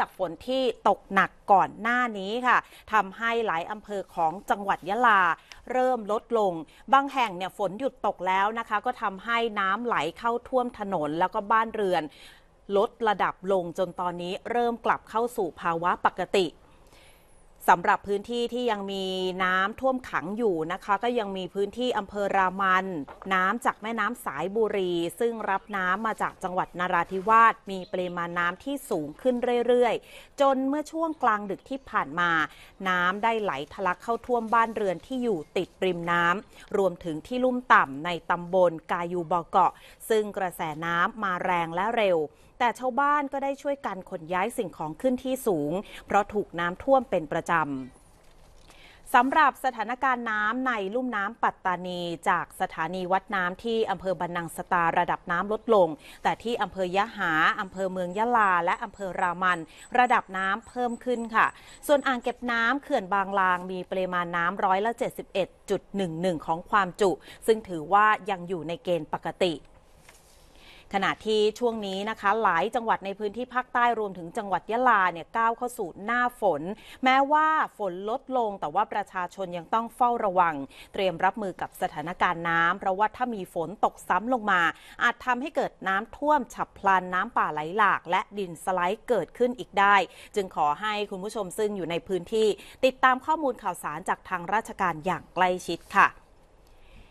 จากฝนที่ตกหนักก่อนหน้านี้ค่ะทำให้หลายอำเภอของจังหวัดยะลา เริ่มลดลง บางแห่งเนี่ย ฝนหยุดตกแล้วนะคะ ก็ทำให้น้ำไหลเข้าท่วมถนนแล้วก็บ้านเรือนลดระดับลงจนตอนนี้เริ่มกลับเข้าสู่ภาวะปกติสำหรับพื้นที่ที่ยังมีน้ำท่วมขังอยู่นะคะ ก็ยังมีพื้นที่อำเภอรามัน น้ำจากแม่น้ำสายบุรี ซึ่งรับน้ำมาจากจังหวัดนาราธิวาสมีปริมาณน้ำที่สูงขึ้นเรื่อยๆจนเมื่อช่วงกลางดึกที่ผ่านมา น้ำได้ไหลทะลักเข้าท่วมบ้านเรือนที่อยู่ติดริมน้ำรวมถึงที่ลุ่มต่ำในตำบลกายูบอเกาะ ซึ่งกระแสน้ำมาแรงและเร็ว แต่ชาวบ้านก็ได้ช่วยกันขนย้ายสิ่งของขึ้นที่สูง เพราะถูกน้ำท่วมเป็นประจจำสำหรับสถานการณ์น้ำในลุ่มน้ำปัตตานีจากสถานีวัดน้ำที่อำเภอบรรนังสตาระดับน้ำลดลง แต่ที่อำเภอยะหาอำเภอเมืองยะลาและอำเภอรามัน ระดับน้ำเพิ่มขึ้นค่ะ ส่วนอ่างเก็บน้ำเขื่อนบางลางมีปริมาณน้ำร้อยละ 71.11 ของความจุ ซึ่งถือว่ายังอยู่ในเกณฑ์ปกติขณะที่ช่วงนี้นะคะหลายจังหวัดในพื้นที่ภาคใต้รวมถึงจังหวัดยะลาเนี่ยก้าวเข้าสู่หน้าฝน แม้ว่าฝนลดลงแต่ว่าประชาชนยังต้องเฝ้าระวัง เตรียมรับมือกับสถานการณ์น้ำเพราะว่าถ้ามีฝนตกซ้ำลงมา อาจทำให้เกิดน้ำท่วม ฉับพลันน้ำป่าไหลหลาก และดินสไลด์เกิดขึ้นอีกได้ จึงขอให้คุณผู้ชมซึ่งอยู่ในพื้นที่ ติดตามข้อมูลข่าวสารจากทางราชการอย่างใกล้ชิดค่ะ